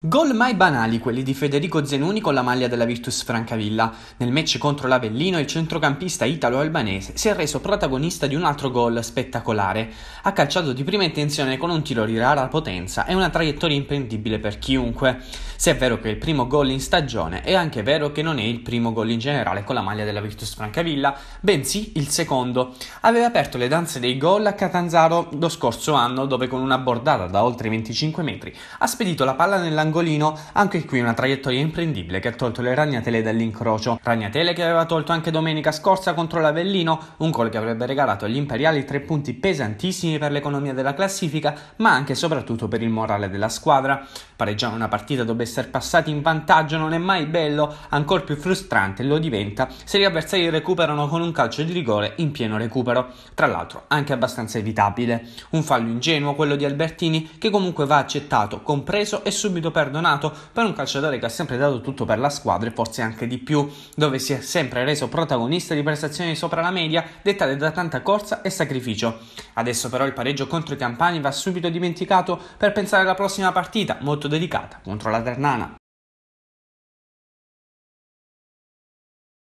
Gol mai banali quelli di Federico Zenuni con la maglia della Virtus Francavilla. Nel match contro l'Avellino il centrocampista italo-albanese si è reso protagonista di un altro gol spettacolare. Ha calciato di prima intenzione con un tiro di rara potenza e una traiettoria imprendibile per chiunque. Se è vero che è il primo gol in stagione, è anche vero che non è il primo gol in generale con la maglia della Virtus Francavilla, bensì il secondo. Aveva aperto le danze dei gol a Catanzaro lo scorso anno dove con una bordata da oltre 25 metri ha spedito la palla nell'angolo all'angolino, anche qui una traiettoria imprendibile che ha tolto le ragnatele dall'incrocio. Ragnatele che aveva tolto anche domenica scorsa contro l'Avellino, un gol che avrebbe regalato agli imperiali tre punti pesantissimi per l'economia della classifica, ma anche e soprattutto per il morale della squadra. Pareggiare una partita dove essere passati in vantaggio non è mai bello, ancor più frustrante lo diventa se gli avversari recuperano con un calcio di rigore in pieno recupero, tra l'altro anche abbastanza evitabile. Un fallo ingenuo quello di Albertini che comunque va accettato, compreso e subito per perdonato per un calciatore che ha sempre dato tutto per la squadra e forse anche di più, dove si è sempre reso protagonista di prestazioni sopra la media dettate da tanta corsa e sacrificio. Adesso però il pareggio contro i Campani va subito dimenticato per pensare alla prossima partita molto delicata contro la Ternana.